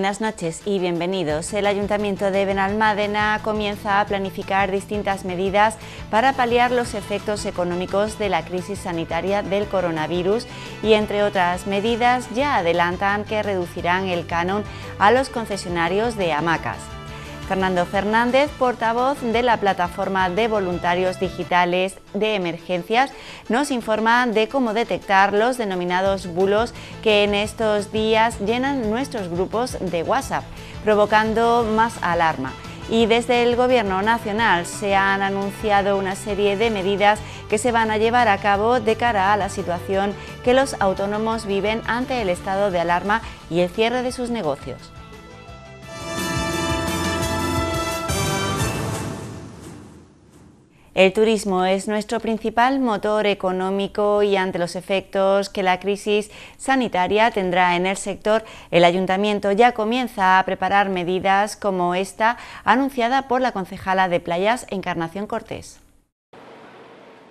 Buenas noches y bienvenidos. El Ayuntamiento de Benalmádena comienza a planificar distintas medidas para paliar los efectos económicos de la crisis sanitaria del coronavirus y, entre otras medidas, ya adelantan que reducirán el canon a los concesionarios de hamacas. Fernando Fernández, portavoz de la plataforma de voluntarios digitales de emergencias, nos informa de cómo detectar los denominados bulos que en estos días llenan nuestros grupos de WhatsApp, provocando más alarma y desde el Gobierno Nacional se han anunciado una serie de medidas que se van a llevar a cabo de cara a la situación que los autónomos viven ante el estado de alarma y el cierre de sus negocios. El turismo es nuestro principal motor económico y ante los efectos que la crisis sanitaria tendrá en el sector, el Ayuntamiento ya comienza a preparar medidas como esta anunciada por la concejala de Playas, Encarnación Cortés.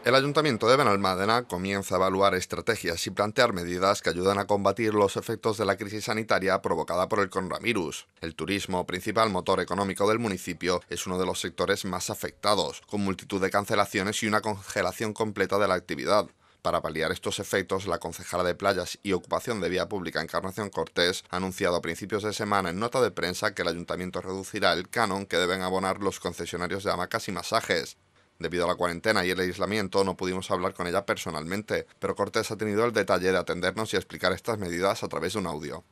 El Ayuntamiento de Benalmádena comienza a evaluar estrategias y plantear medidas que ayudan a combatir los efectos de la crisis sanitaria provocada por el coronavirus. El turismo, principal motor económico del municipio, es uno de los sectores más afectados, con multitud de cancelaciones y una congelación completa de la actividad. Para paliar estos efectos, la concejala de Playas y Ocupación de Vía Pública Encarnación Cortés ha anunciado a principios de semana en nota de prensa que el ayuntamiento reducirá el canon que deben abonar los concesionarios de hamacas y masajes. Debido a la cuarentena y el aislamiento no pudimos hablar con ella personalmente, pero Cortés ha tenido el detalle de atendernos y explicar estas medidas a través de un audio.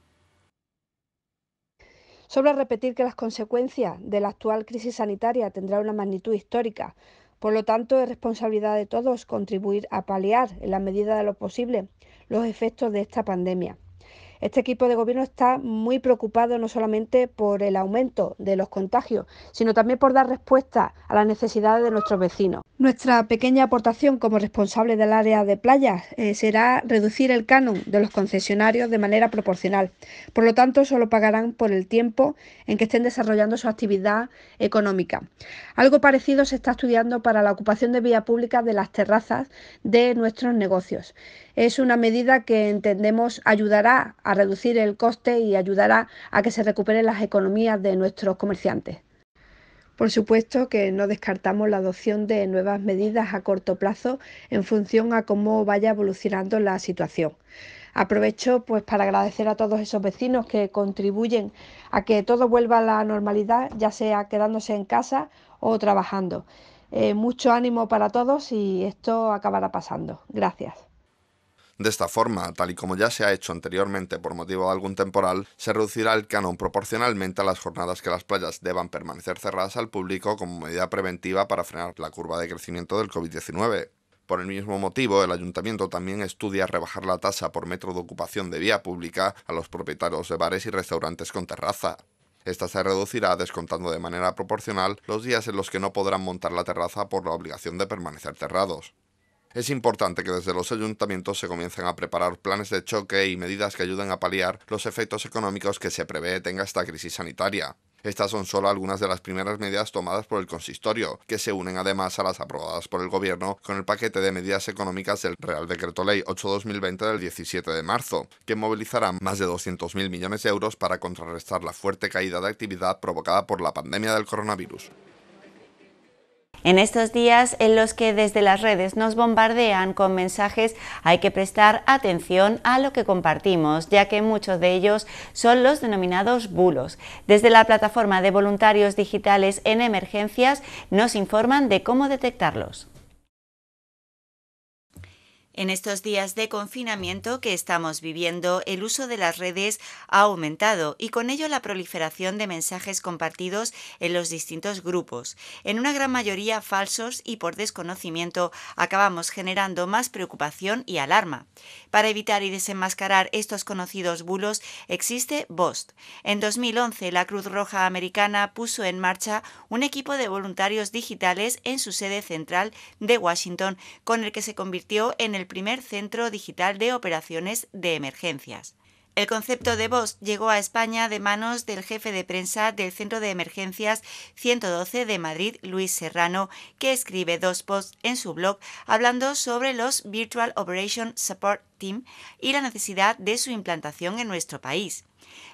Sobre repetir que las consecuencias de la actual crisis sanitaria tendrán una magnitud histórica. Por lo tanto, es responsabilidad de todos contribuir a paliar, en la medida de lo posible, los efectos de esta pandemia. Este equipo de gobierno está muy preocupado no solamente por el aumento de los contagios, sino también por dar respuesta a las necesidades de nuestros vecinos. Nuestra pequeña aportación como responsable del área de playas eh, será reducir el canon de los concesionarios de manera proporcional. Por lo tanto, solo pagarán por el tiempo en que estén desarrollando su actividad económica. Algo parecido se está estudiando para la ocupación de vía pública de las terrazas de nuestros negocios. Es una medida que entendemos ayudará a reducir el coste y ayudará a que se recuperen las economías de nuestros comerciantes. Por supuesto que no descartamos la adopción de nuevas medidas a corto plazo en función a cómo vaya evolucionando la situación. Aprovecho pues para agradecer a todos esos vecinos que contribuyen a que todo vuelva a la normalidad, ya sea quedándose en casa o trabajando. Eh, mucho ánimo para todos y esto acabará pasando. Gracias. De esta forma, tal y como ya se ha hecho anteriormente por motivo de algún temporal, se reducirá el canon proporcionalmente a las jornadas que las playas deban permanecer cerradas al público como medida preventiva para frenar la curva de crecimiento del COVID-19. Por el mismo motivo, el ayuntamiento también estudia rebajar la tasa por metro de ocupación de vía pública a los propietarios de bares y restaurantes con terraza. Esta se reducirá descontando de manera proporcional los días en los que no podrán montar la terraza por la obligación de permanecer cerrados. Es importante que desde los ayuntamientos se comiencen a preparar planes de choque y medidas que ayuden a paliar los efectos económicos que se prevé tenga esta crisis sanitaria. Estas son solo algunas de las primeras medidas tomadas por el consistorio, que se unen además a las aprobadas por el gobierno con el paquete de medidas económicas del Real Decreto Ley 8-2020 del 17 de marzo, que movilizará más de 200.000 millones de euros para contrarrestar la fuerte caída de actividad provocada por la pandemia del coronavirus. En estos días en los que desde las redes nos bombardean con mensajes hay que prestar atención a lo que compartimos, ya que muchos de ellos son los denominados bulos. Desde la plataforma de voluntarios digitales en emergencias nos informan de cómo detectarlos. En estos días de confinamiento que estamos viviendo, el uso de las redes ha aumentado y con ello la proliferación de mensajes compartidos en los distintos grupos, en una gran mayoría falsos y por desconocimiento, acabamos generando más preocupación y alarma. Para evitar y desenmascarar estos conocidos bulos existe BOST. En 2011, la Cruz Roja Americana puso en marcha un equipo de voluntarios digitales en su sede central de Washington, con el que se convirtió en el primer centro digital de operaciones de emergencias. El concepto de voz llegó a España de manos del jefe de prensa del Centro de Emergencias 112 de Madrid, Luis Serrano, que escribe dos posts en su blog hablando sobre los Virtual Operation Support Team y la necesidad de su implantación en nuestro país.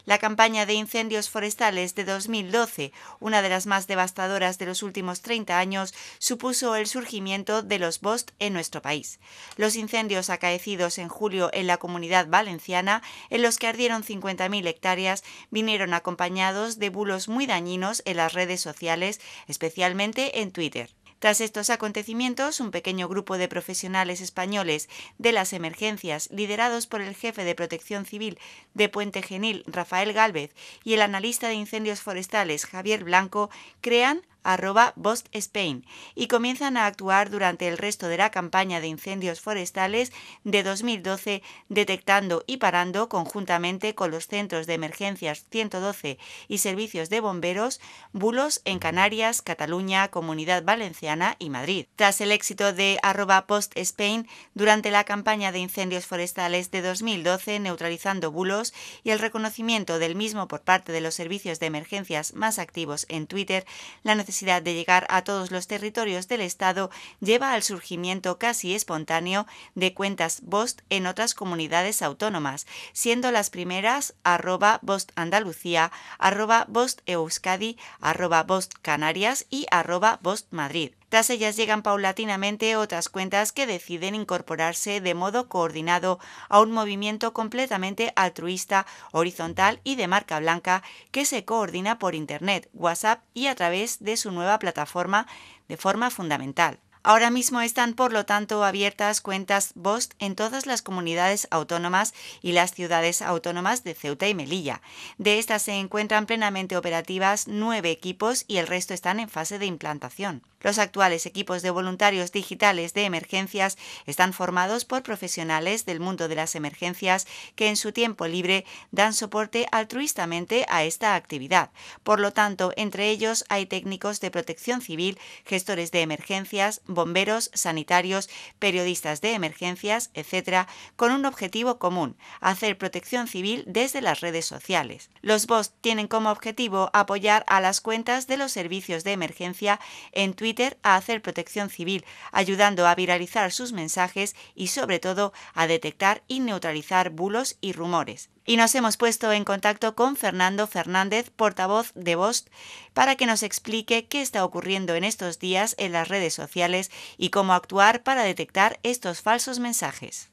La campaña de incendios forestales de 2012, una de las más devastadoras de los últimos 30 años, supuso el surgimiento de los BOST en nuestro país. Los incendios acaecidos en julio en la comunidad valenciana, en los que ardieron 50.000 hectáreas, vinieron acompañados de bulos muy dañinos en las redes sociales, especialmente en Twitter. Tras estos acontecimientos, un pequeño grupo de profesionales españoles de las emergencias, liderados por el jefe de protección civil de Puente Genil, Rafael Gálvez, y el analista de incendios forestales, Javier Blanco, crean arroba Spain y comienzan a actuar durante el resto de la campaña de incendios forestales de 2012, detectando y parando conjuntamente con los centros de emergencias 112 y servicios de bomberos bulos en Canarias, Cataluña, Comunidad Valenciana y Madrid. Tras el éxito de arroba Post Spain durante la campaña de incendios forestales de 2012, neutralizando bulos y el reconocimiento del mismo por parte de los servicios de emergencias más activos en Twitter, la necesidad necesidad de llegar a todos los territorios del Estado lleva al surgimiento casi espontáneo de cuentas Bost en otras comunidades autónomas, siendo las primeras arroba Bost Andalucía, arroba Bost Euskadi, arroba Bost Canarias y arroba Bost Madrid. Tras ellas llegan paulatinamente otras cuentas que deciden incorporarse de modo coordinado a un movimiento completamente altruista, horizontal y de marca blanca que se coordina por Internet, WhatsApp y a través de su nueva plataforma de forma fundamental. Ahora mismo están, por lo tanto, abiertas cuentas BOST en todas las comunidades autónomas y las ciudades autónomas de Ceuta y Melilla. De estas se encuentran plenamente operativas nueve equipos y el resto están en fase de implantación. Los actuales equipos de voluntarios digitales de emergencias están formados por profesionales del mundo de las emergencias que en su tiempo libre dan soporte altruistamente a esta actividad. Por lo tanto, entre ellos hay técnicos de protección civil, gestores de emergencias, bomberos, sanitarios, periodistas de emergencias, etc., con un objetivo común, hacer protección civil desde las redes sociales. Los bots tienen como objetivo apoyar a las cuentas de los servicios de emergencia en Twitter, a hacer protección civil, ayudando a viralizar sus mensajes y sobre todo a detectar y neutralizar bulos y rumores. Y nos hemos puesto en contacto con Fernando Fernández, portavoz de VOST, para que nos explique qué está ocurriendo en estos días en las redes sociales y cómo actuar para detectar estos falsos mensajes.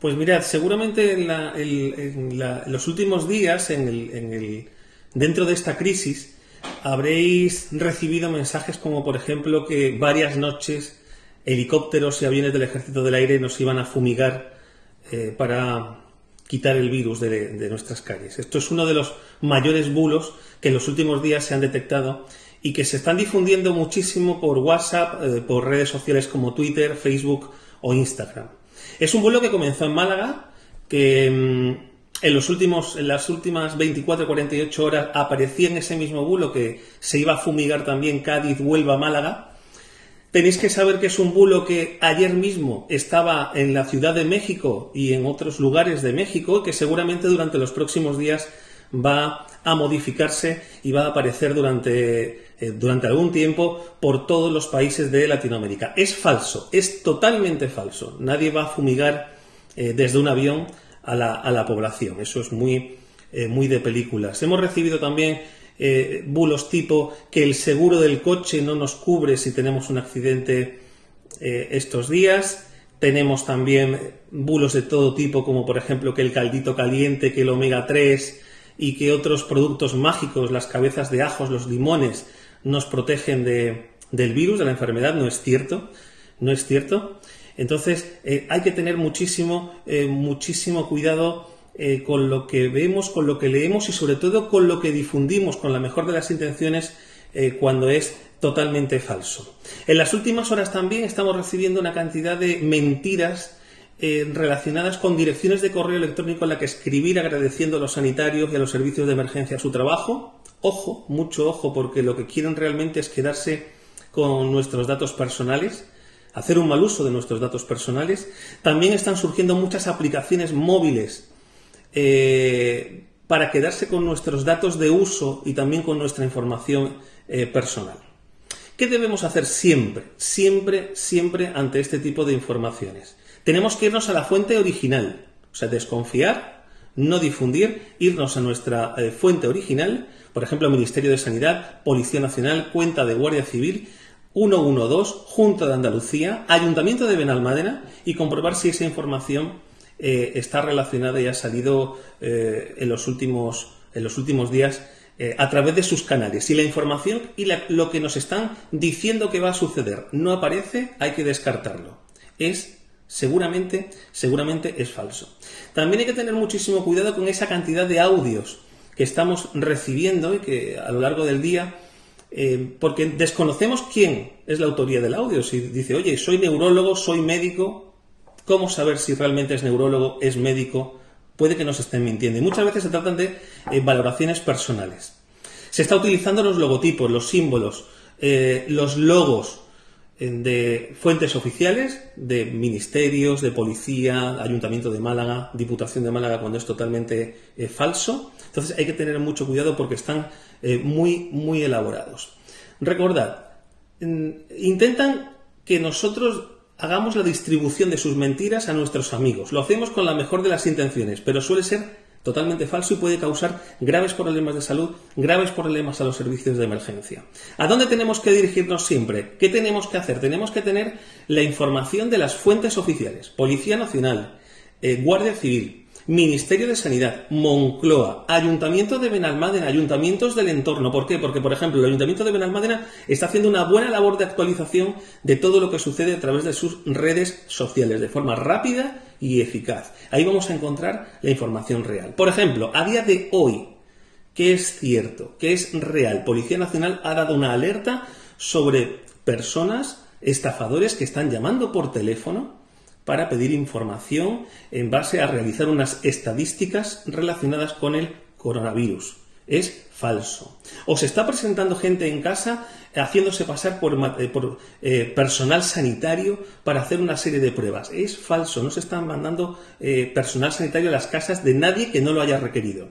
Pues mirad, seguramente en, los últimos días, dentro de esta crisis, habréis recibido mensajes como, por ejemplo, que varias noches helicópteros y aviones del Ejército del Aire nos iban a fumigar eh, para quitar el virus de, nuestras calles. Esto es uno de los mayores bulos que en los últimos días se han detectado y que se están difundiendo muchísimo por WhatsApp, eh, por redes sociales como Twitter, Facebook o Instagram. Es un bulo que comenzó en Málaga, que... Mm, en, los últimos, en las últimas 24, 48 horas aparecía en ese mismo bulo que se iba a fumigar también Cádiz, Huelva, Málaga. Tenéis que saber que es un bulo que ayer mismo estaba en la Ciudad de México y en otros lugares de México, que seguramente durante los próximos días va a modificarse y va a aparecer durante, eh, durante algún tiempo por todos los países de Latinoamérica. Es falso, es totalmente falso. Nadie va a fumigar eh, desde un avión a la, población. Eso es muy, eh, muy de películas. Hemos recibido también eh, bulos tipo que el seguro del coche no nos cubre si tenemos un accidente eh, estos días. Tenemos también bulos de todo tipo, como por ejemplo que el caldito caliente, que el omega 3 y que otros productos mágicos, las cabezas de ajos, los limones, nos protegen de, del virus, de la enfermedad. No es cierto, no es cierto. Entonces, eh, hay que tener muchísimo, eh, muchísimo cuidado eh, con lo que vemos, con lo que leemos y sobre todo con lo que difundimos con la mejor de las intenciones cuando es totalmente falso. En las últimas horas también estamos recibiendo una cantidad de mentiras relacionadas con direcciones de correo electrónico en la que escribir agradeciendo a los sanitarios y a los servicios de emergencia su trabajo. Ojo, mucho ojo, porque lo que quieren realmente es quedarse con nuestros datos personales hacer un mal uso de nuestros datos personales. También están surgiendo muchas aplicaciones móviles eh, para quedarse con nuestros datos de uso y también con nuestra información eh, personal. ¿Qué debemos hacer siempre, siempre, siempre ante este tipo de informaciones? Tenemos que irnos a la fuente original, o sea, desconfiar, no difundir, irnos a nuestra eh, fuente original, por ejemplo, Ministerio de Sanidad, Policía Nacional, cuenta de Guardia Civil, 112, Junta de Andalucía, Ayuntamiento de Benalmádena y comprobar si esa información eh, está relacionada y ha salido eh, en, los últimos, en los últimos días eh, a través de sus canales. Si la información y lo que nos están diciendo que va a suceder no aparece, hay que descartarlo. Es seguramente, seguramente es falso. También hay que tener muchísimo cuidado con esa cantidad de audios que estamos recibiendo y que a lo largo del día eh, porque desconocemos quién es la autoría del audio. Si dice, oye, soy neurólogo, soy médico, ¿cómo saber si realmente es neurólogo, es médico? Puede que nos estén mintiendo. Y muchas veces se tratan de eh, valoraciones personales. Se está utilizando los logotipos, los símbolos, eh, los logos de fuentes oficiales, de ministerios, de policía, ayuntamiento de Málaga, diputación de Málaga, cuando es totalmente falso. Entonces hay que tener mucho cuidado porque están eh, muy, muy elaborados. Recordad, mm, intentan que nosotros hagamos la distribución de sus mentiras a nuestros amigos. Lo hacemos con la mejor de las intenciones, pero suele ser totalmente falso y puede causar graves problemas de salud, graves problemas a los servicios de emergencia. ¿A dónde tenemos que dirigirnos siempre? ¿Qué tenemos que hacer? Tenemos que tener la información de las fuentes oficiales, Policía Nacional, eh, Guardia Civil, Ministerio de Sanidad, Moncloa, Ayuntamiento de Benalmádena, ayuntamientos del entorno. ¿Por qué? Porque, por ejemplo, el Ayuntamiento de Benalmádena está haciendo una buena labor de actualización de todo lo que sucede a través de sus redes sociales, de forma rápida y eficaz. Ahí vamos a encontrar la información real. Por ejemplo, a día de hoy, ¿qué es cierto? ¿Qué es real? Policía Nacional ha dado una alerta sobre personas, estafadores que están llamando por teléfono para pedir información en base a realizar unas estadísticas relacionadas con el coronavirus. Es falso. O se está presentando gente en casa eh, haciéndose pasar por, eh, eh, personal sanitario para hacer una serie de pruebas. Es falso. No se están mandando personal sanitario a las casas de nadie que no lo haya requerido.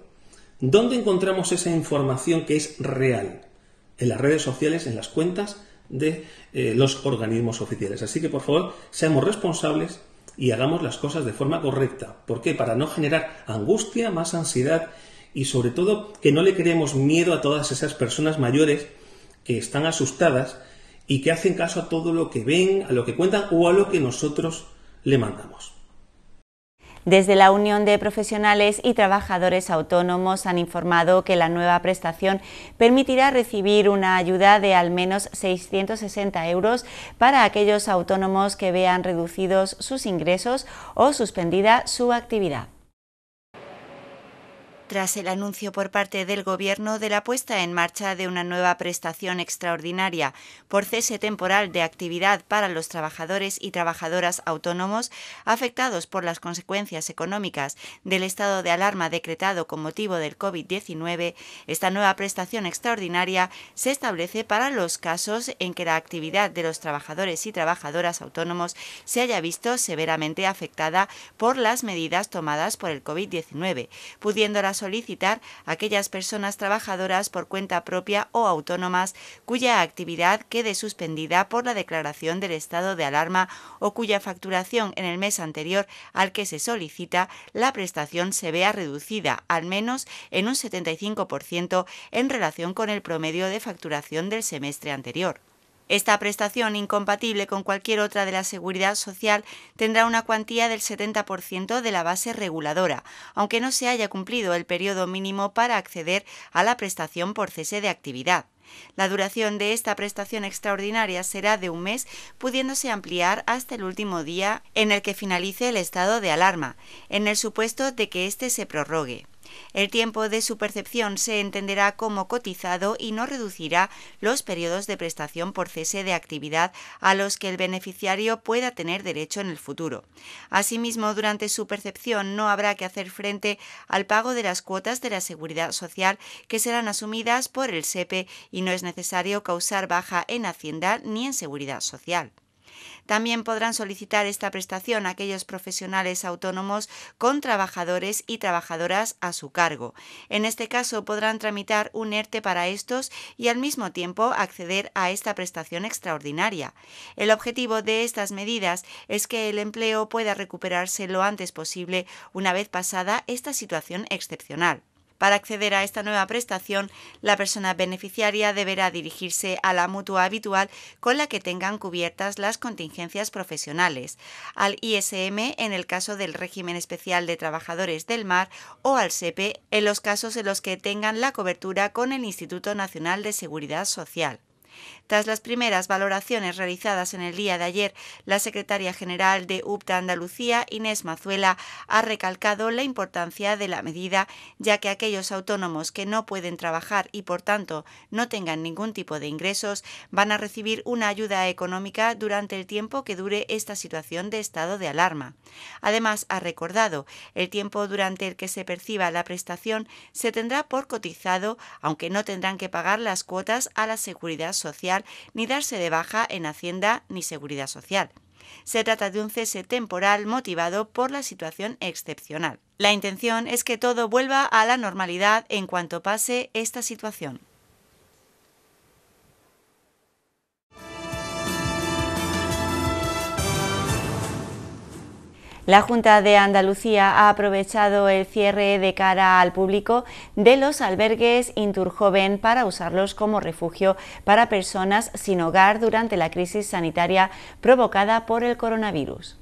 ¿Dónde encontramos esa información que es real? En las redes sociales, en las cuentas de eh, los organismos oficiales. Así que por favor, seamos responsables y hagamos las cosas de forma correcta. ¿Por qué? Para no generar angustia, más ansiedad y sobre todo que no le creemos miedo a todas esas personas mayores que están asustadas y que hacen caso a todo lo que ven, a lo que cuentan o a lo que nosotros le mandamos. Desde la Unión de Profesionales y Trabajadores Autónomos han informado que la nueva prestación permitirá recibir una ayuda de al menos 660 euros para aquellos autónomos que vean reducidos sus ingresos o suspendida su actividad tras el anuncio por parte del Gobierno de la puesta en marcha de una nueva prestación extraordinaria por cese temporal de actividad para los trabajadores y trabajadoras autónomos afectados por las consecuencias económicas del estado de alarma decretado con motivo del COVID-19, esta nueva prestación extraordinaria se establece para los casos en que la actividad de los trabajadores y trabajadoras autónomos se haya visto severamente afectada por las medidas tomadas por el COVID-19, pudiendo las solicitar a aquellas personas trabajadoras por cuenta propia o autónomas cuya actividad quede suspendida por la declaración del estado de alarma o cuya facturación en el mes anterior al que se solicita la prestación se vea reducida al menos en un 75% en relación con el promedio de facturación del semestre anterior. Esta prestación, incompatible con cualquier otra de la seguridad social, tendrá una cuantía del 70% de la base reguladora, aunque no se haya cumplido el periodo mínimo para acceder a la prestación por cese de actividad. La duración de esta prestación extraordinaria será de un mes, pudiéndose ampliar hasta el último día en el que finalice el estado de alarma, en el supuesto de que éste se prorrogue. El tiempo de su percepción se entenderá como cotizado y no reducirá los periodos de prestación por cese de actividad a los que el beneficiario pueda tener derecho en el futuro. Asimismo, durante su percepción no habrá que hacer frente al pago de las cuotas de la seguridad social que serán asumidas por el SEPE e y no es necesario causar baja en Hacienda ni en Seguridad Social. También podrán solicitar esta prestación aquellos profesionales autónomos con trabajadores y trabajadoras a su cargo. En este caso podrán tramitar un ERTE para estos y al mismo tiempo acceder a esta prestación extraordinaria. El objetivo de estas medidas es que el empleo pueda recuperarse lo antes posible una vez pasada esta situación excepcional. Para acceder a esta nueva prestación, la persona beneficiaria deberá dirigirse a la mutua habitual con la que tengan cubiertas las contingencias profesionales, al ISM en el caso del régimen especial de trabajadores del mar o al SEPE e en los casos en los que tengan la cobertura con el Instituto Nacional de Seguridad Social. Tras las primeras valoraciones realizadas en el día de ayer, la secretaria general de UPTA Andalucía, Inés Mazuela, ha recalcado la importancia de la medida, ya que aquellos autónomos que no pueden trabajar y por tanto no tengan ningún tipo de ingresos van a recibir una ayuda económica durante el tiempo que dure esta situación de estado de alarma. Además, ha recordado, el tiempo durante el que se perciba la prestación se tendrá por cotizado, aunque no tendrán que pagar las cuotas a la seguridad social ni darse de baja en Hacienda ni Seguridad Social. Se trata de un cese temporal motivado por la situación excepcional. La intención es que todo vuelva a la normalidad en cuanto pase esta situación. La Junta de Andalucía ha aprovechado el cierre de cara al público de los albergues Inturjoven para usarlos como refugio para personas sin hogar durante la crisis sanitaria provocada por el coronavirus.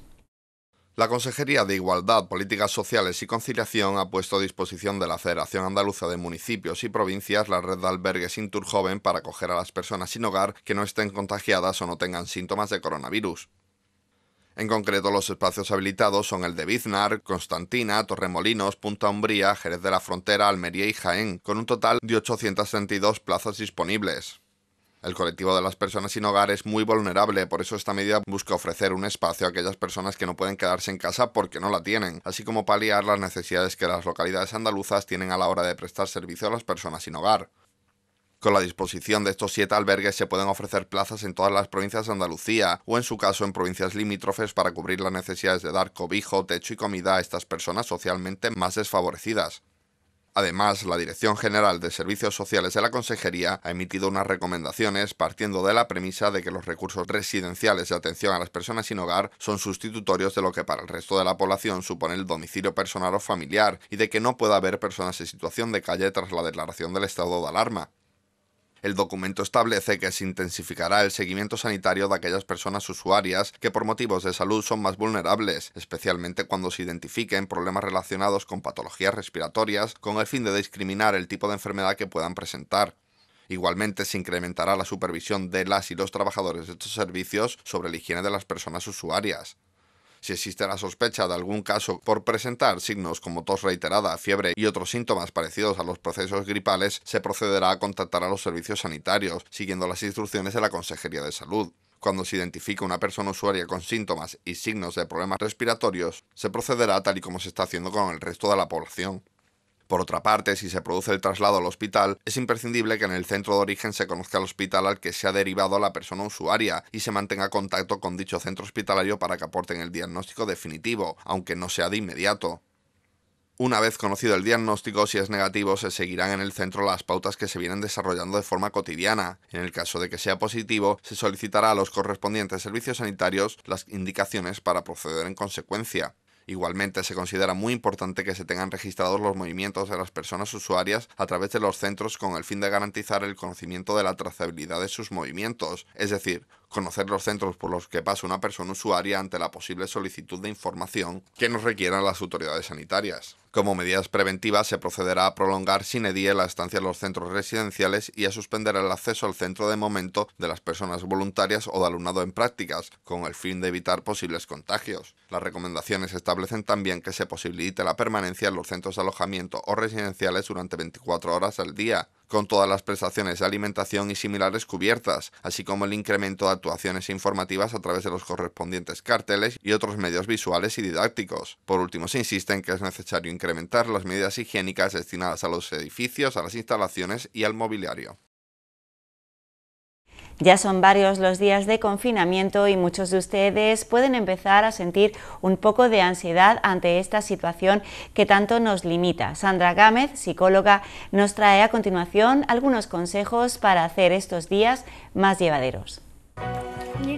La Consejería de Igualdad, Políticas Sociales y Conciliación ha puesto a disposición de la Federación Andaluza de Municipios y Provincias la red de albergues Inturjoven para acoger a las personas sin hogar que no estén contagiadas o no tengan síntomas de coronavirus. En concreto, los espacios habilitados son el de Biznar, Constantina, Torremolinos, Punta Umbría, Jerez de la Frontera, Almería y Jaén, con un total de 862 plazas disponibles. El colectivo de las personas sin hogar es muy vulnerable, por eso esta medida busca ofrecer un espacio a aquellas personas que no pueden quedarse en casa porque no la tienen, así como paliar las necesidades que las localidades andaluzas tienen a la hora de prestar servicio a las personas sin hogar. Con la disposición de estos siete albergues se pueden ofrecer plazas en todas las provincias de Andalucía o en su caso en provincias limítrofes para cubrir las necesidades de dar cobijo, techo y comida a estas personas socialmente más desfavorecidas. Además, la Dirección General de Servicios Sociales de la Consejería ha emitido unas recomendaciones partiendo de la premisa de que los recursos residenciales de atención a las personas sin hogar son sustitutorios de lo que para el resto de la población supone el domicilio personal o familiar y de que no puede haber personas en situación de calle tras la declaración del estado de alarma. El documento establece que se intensificará el seguimiento sanitario de aquellas personas usuarias que por motivos de salud son más vulnerables, especialmente cuando se identifiquen problemas relacionados con patologías respiratorias con el fin de discriminar el tipo de enfermedad que puedan presentar. Igualmente se incrementará la supervisión de las y los trabajadores de estos servicios sobre la higiene de las personas usuarias. Si existe la sospecha de algún caso por presentar signos como tos reiterada, fiebre y otros síntomas parecidos a los procesos gripales, se procederá a contactar a los servicios sanitarios, siguiendo las instrucciones de la Consejería de Salud. Cuando se identifique una persona usuaria con síntomas y signos de problemas respiratorios, se procederá tal y como se está haciendo con el resto de la población. Por otra parte, si se produce el traslado al hospital, es imprescindible que en el centro de origen se conozca el hospital al que se ha derivado la persona usuaria y se mantenga contacto con dicho centro hospitalario para que aporten el diagnóstico definitivo, aunque no sea de inmediato. Una vez conocido el diagnóstico, si es negativo, se seguirán en el centro las pautas que se vienen desarrollando de forma cotidiana. En el caso de que sea positivo, se solicitará a los correspondientes servicios sanitarios las indicaciones para proceder en consecuencia. Igualmente, se considera muy importante que se tengan registrados los movimientos de las personas usuarias a través de los centros con el fin de garantizar el conocimiento de la trazabilidad de sus movimientos, es decir, conocer los centros por los que pasa una persona usuaria ante la posible solicitud de información que nos requieran las autoridades sanitarias. Como medidas preventivas, se procederá a prolongar sin edie la estancia en los centros residenciales y a suspender el acceso al centro de momento de las personas voluntarias o de alumnado en prácticas, con el fin de evitar posibles contagios. Las recomendaciones establecen también que se posibilite la permanencia en los centros de alojamiento o residenciales durante 24 horas al día, con todas las prestaciones de alimentación y similares cubiertas, así como el incremento de actuaciones informativas a través de los correspondientes carteles y otros medios visuales y didácticos. Por último, se insiste en que es necesario incrementar las medidas higiénicas destinadas a los edificios, a las instalaciones y al mobiliario. Ya son varios los días de confinamiento y muchos de ustedes pueden empezar a sentir un poco de ansiedad ante esta situación que tanto nos limita. Sandra Gámez, psicóloga, nos trae a continuación algunos consejos para hacer estos días más llevaderos.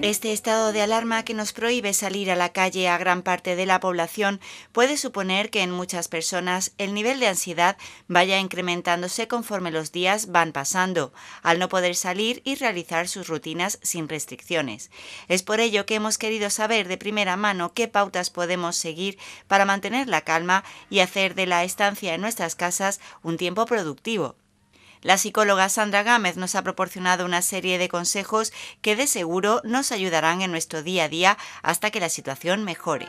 Este estado de alarma que nos prohíbe salir a la calle a gran parte de la población puede suponer que en muchas personas el nivel de ansiedad vaya incrementándose conforme los días van pasando, al no poder salir y realizar sus rutinas sin restricciones. Es por ello que hemos querido saber de primera mano qué pautas podemos seguir para mantener la calma y hacer de la estancia en nuestras casas un tiempo productivo. La psicóloga Sandra Gámez nos ha proporcionado una serie de consejos que de seguro nos ayudarán en nuestro día a día hasta que la situación mejore.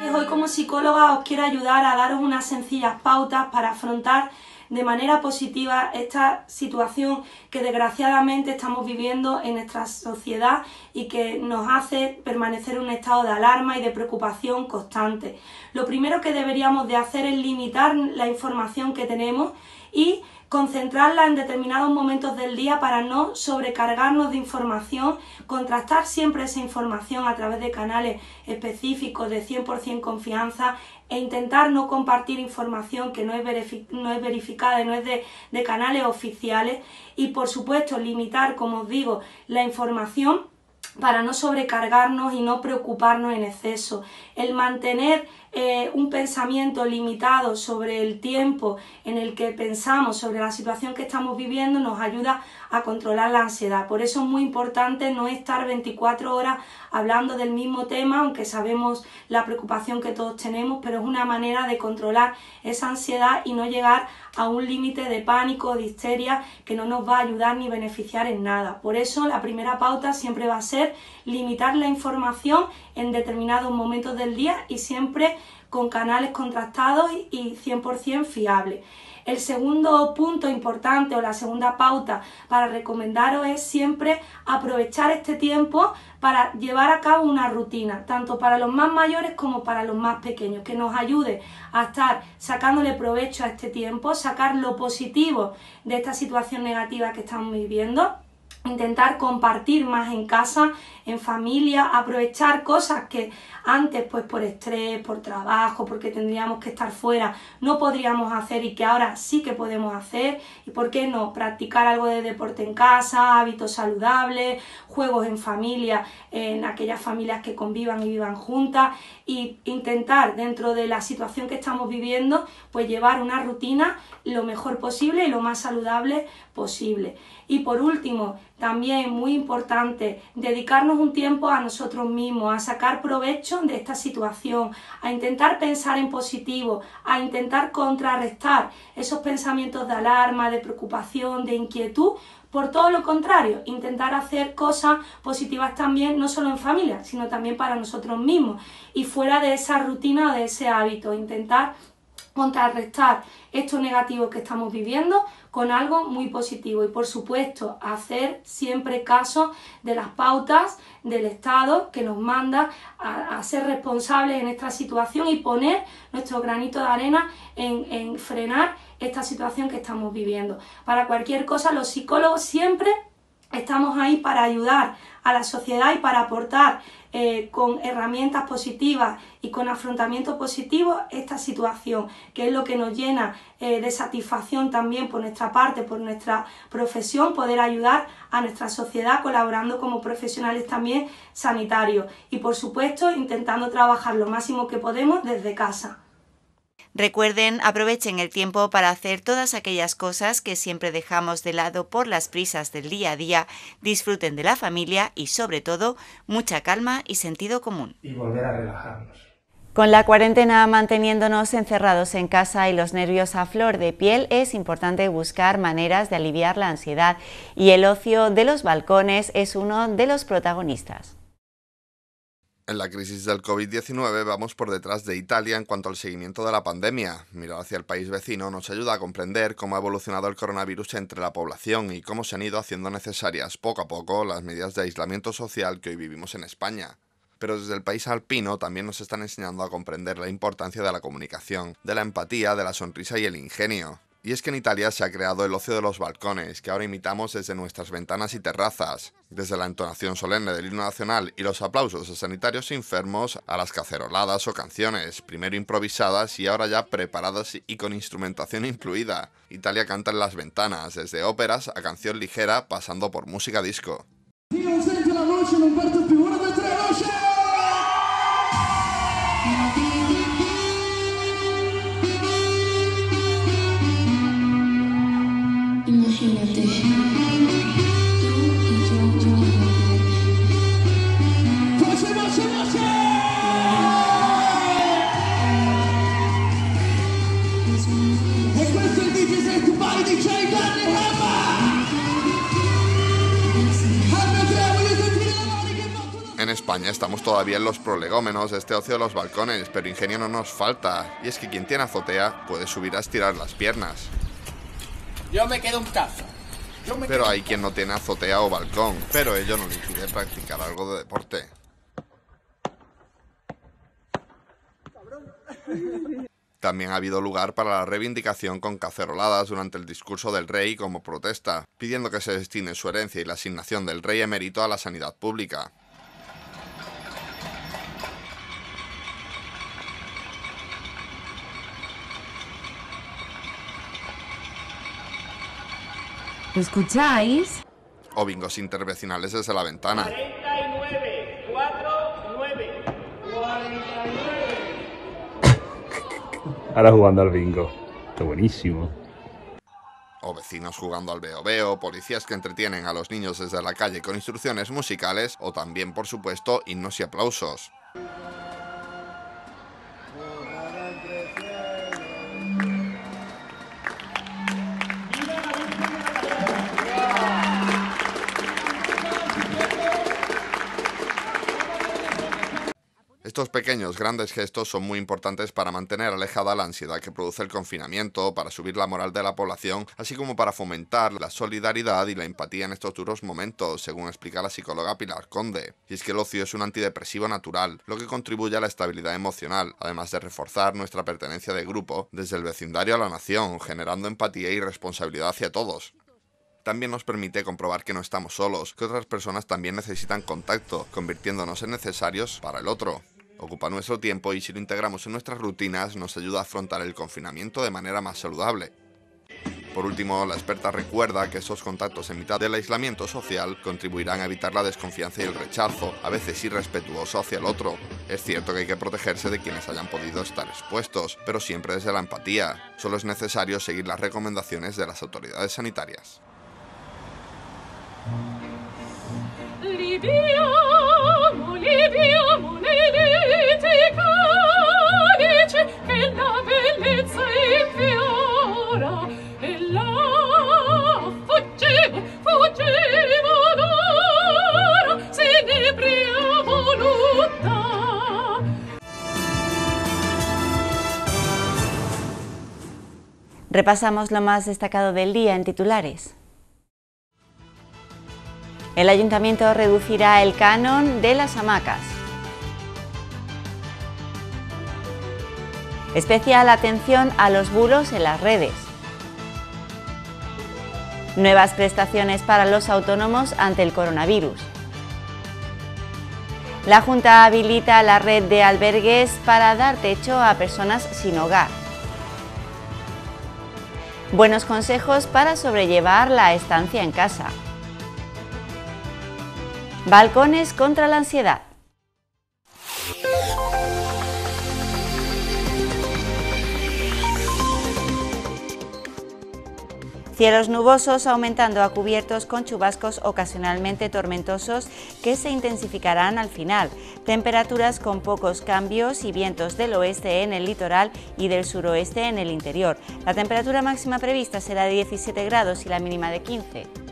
Pues hoy como psicóloga os quiero ayudar a daros unas sencillas pautas para afrontar de manera positiva esta situación que desgraciadamente estamos viviendo en nuestra sociedad y que nos hace permanecer en un estado de alarma y de preocupación constante. Lo primero que deberíamos de hacer es limitar la información que tenemos y concentrarla en determinados momentos del día para no sobrecargarnos de información, contrastar siempre esa información a través de canales específicos de 100% confianza e intentar no compartir información que no es, no es verificada y no es de, de canales oficiales y por supuesto limitar, como os digo, la información para no sobrecargarnos y no preocuparnos en exceso. El mantener eh, un pensamiento limitado sobre el tiempo en el que pensamos, sobre la situación que estamos viviendo, nos ayuda a controlar la ansiedad. Por eso es muy importante no estar 24 horas hablando del mismo tema, aunque sabemos la preocupación que todos tenemos, pero es una manera de controlar esa ansiedad y no llegar a un límite de pánico o de histeria que no nos va a ayudar ni beneficiar en nada. Por eso la primera pauta siempre va a ser limitar la información en determinados momentos del día y siempre con canales contrastados y 100% fiables. El segundo punto importante o la segunda pauta para recomendaros es siempre aprovechar este tiempo para llevar a cabo una rutina, tanto para los más mayores como para los más pequeños, que nos ayude a estar sacándole provecho a este tiempo, sacar lo positivo de esta situación negativa que estamos viviendo intentar compartir más en casa, en familia, aprovechar cosas que antes pues por estrés, por trabajo, porque tendríamos que estar fuera, no podríamos hacer y que ahora sí que podemos hacer y por qué no practicar algo de deporte en casa, hábitos saludables, juegos en familia, en aquellas familias que convivan y vivan juntas e intentar dentro de la situación que estamos viviendo, pues llevar una rutina lo mejor posible y lo más saludable posible. Y por último, también muy importante, dedicarnos un tiempo a nosotros mismos, a sacar provecho de esta situación, a intentar pensar en positivo, a intentar contrarrestar esos pensamientos de alarma, de preocupación, de inquietud por todo lo contrario, intentar hacer cosas positivas también, no solo en familia, sino también para nosotros mismos y fuera de esa rutina o de ese hábito, intentar contrarrestar esto negativo que estamos viviendo con algo muy positivo y por supuesto hacer siempre caso de las pautas del Estado que nos manda a, ser responsables en esta situación y poner nuestro granito de arena en, en frenar esta situación que estamos viviendo. Para cualquier cosa, los psicólogos siempre estamos ahí para ayudar a la sociedad y para aportar eh, con herramientas positivas y con afrontamiento positivo esta situación, que es lo que nos llena eh, de satisfacción también por nuestra parte, por nuestra profesión, poder ayudar a nuestra sociedad colaborando como profesionales también sanitarios y por supuesto intentando trabajar lo máximo que podemos desde casa. Recuerden, aprovechen el tiempo para hacer todas aquellas cosas que siempre dejamos de lado por las prisas del día a día, disfruten de la familia y sobre todo mucha calma y sentido común. Y volver a relajarnos. Con la cuarentena manteniéndonos encerrados en casa y los nervios a flor de piel, es importante buscar maneras de aliviar la ansiedad y el ocio de los balcones es uno de los protagonistas. En la crisis del COVID-19 vamos por detrás de Italia en cuanto al seguimiento de la pandemia. Mirar hacia el país vecino nos ayuda a comprender cómo ha evolucionado el coronavirus entre la población y cómo se han ido haciendo necesarias poco a poco las medidas de aislamiento social que hoy vivimos en España pero desde el país alpino también nos están enseñando a comprender la importancia de la comunicación, de la empatía, de la sonrisa y el ingenio. Y es que en Italia se ha creado el ocio de los balcones, que ahora imitamos desde nuestras ventanas y terrazas, desde la entonación solemne del himno nacional y los aplausos a sanitarios enfermos a las caceroladas o canciones, primero improvisadas y ahora ya preparadas y con instrumentación incluida. Italia canta en las ventanas, desde óperas a canción ligera pasando por música disco. En España estamos todavía en los prolegómenos de este ocio de los balcones, pero ingenio no nos falta, y es que quien tiene azotea puede subir a estirar las piernas. Yo me quedo pero hay quien no tiene azotea o balcón, pero ello no le impide practicar algo de deporte. También ha habido lugar para la reivindicación con caceroladas durante el discurso del rey como protesta, pidiendo que se destine su herencia y la asignación del rey emérito a la sanidad pública. ¿Escucháis? O bingos intervecinales desde la ventana. Ahora jugando al bingo. qué buenísimo. O vecinos jugando al veo veo, policías que entretienen a los niños desde la calle con instrucciones musicales o también, por supuesto, himnos y aplausos. Estos pequeños, grandes gestos son muy importantes para mantener alejada la ansiedad que produce el confinamiento, para subir la moral de la población, así como para fomentar la solidaridad y la empatía en estos duros momentos, según explica la psicóloga Pilar Conde. Y es que el ocio es un antidepresivo natural, lo que contribuye a la estabilidad emocional, además de reforzar nuestra pertenencia de grupo desde el vecindario a la nación, generando empatía y responsabilidad hacia todos también nos permite comprobar que no estamos solos, que otras personas también necesitan contacto, convirtiéndonos en necesarios para el otro. Ocupa nuestro tiempo y si lo integramos en nuestras rutinas nos ayuda a afrontar el confinamiento de manera más saludable. Por último, la experta recuerda que esos contactos en mitad del aislamiento social contribuirán a evitar la desconfianza y el rechazo, a veces irrespetuoso hacia el otro. Es cierto que hay que protegerse de quienes hayan podido estar expuestos, pero siempre desde la empatía. Solo es necesario seguir las recomendaciones de las autoridades sanitarias. ¡Viva la monedita y cálice, que la belleza infiora! ¡Ela, fugemos, fugemos ahora, senebrea voluntad! Repasamos lo más destacado del día en titulares. El Ayuntamiento reducirá el canon de las hamacas. Especial atención a los bulos en las redes. Nuevas prestaciones para los autónomos ante el coronavirus. La Junta habilita la red de albergues para dar techo a personas sin hogar. Buenos consejos para sobrellevar la estancia en casa. Balcones contra la ansiedad. Cielos nubosos aumentando a cubiertos con chubascos ocasionalmente tormentosos que se intensificarán al final. Temperaturas con pocos cambios y vientos del oeste en el litoral y del suroeste en el interior. La temperatura máxima prevista será de 17 grados y la mínima de 15.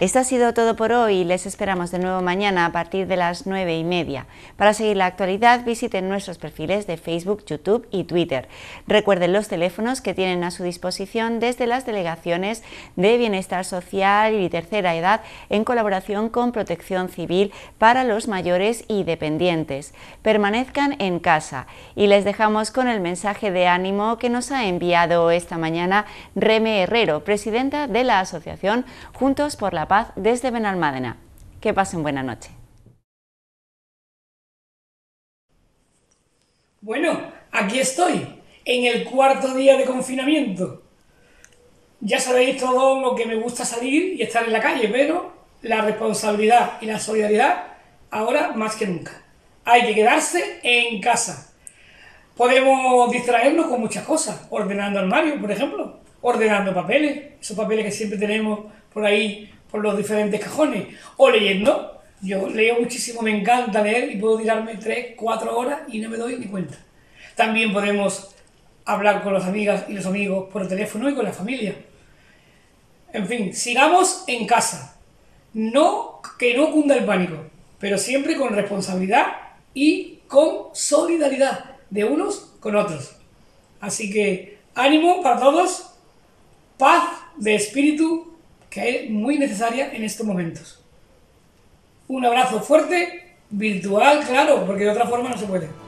Esto ha sido todo por hoy y les esperamos de nuevo mañana a partir de las nueve y media. Para seguir la actualidad visiten nuestros perfiles de Facebook, YouTube y Twitter. Recuerden los teléfonos que tienen a su disposición desde las delegaciones de Bienestar Social y Tercera Edad en colaboración con Protección Civil para los mayores y dependientes. Permanezcan en casa y les dejamos con el mensaje de ánimo que nos ha enviado esta mañana Reme Herrero, presidenta de la Asociación Juntos por la Paz desde Benalmádena. Que pasen buena noche. Bueno, aquí estoy, en el cuarto día de confinamiento. Ya sabéis todo lo que me gusta salir y estar en la calle, pero la responsabilidad y la solidaridad ahora más que nunca. Hay que quedarse en casa. Podemos distraernos con muchas cosas, ordenando armarios, por ejemplo, ordenando papeles, esos papeles que siempre tenemos por ahí por los diferentes cajones, o leyendo. Yo leo muchísimo, me encanta leer y puedo tirarme 3, 4 horas y no me doy ni cuenta. También podemos hablar con las amigas y los amigos por teléfono y con la familia. En fin, sigamos en casa. No que no cunda el pánico, pero siempre con responsabilidad y con solidaridad de unos con otros. Así que ánimo para todos, paz de espíritu que es muy necesaria en estos momentos. Un abrazo fuerte, virtual, claro, porque de otra forma no se puede.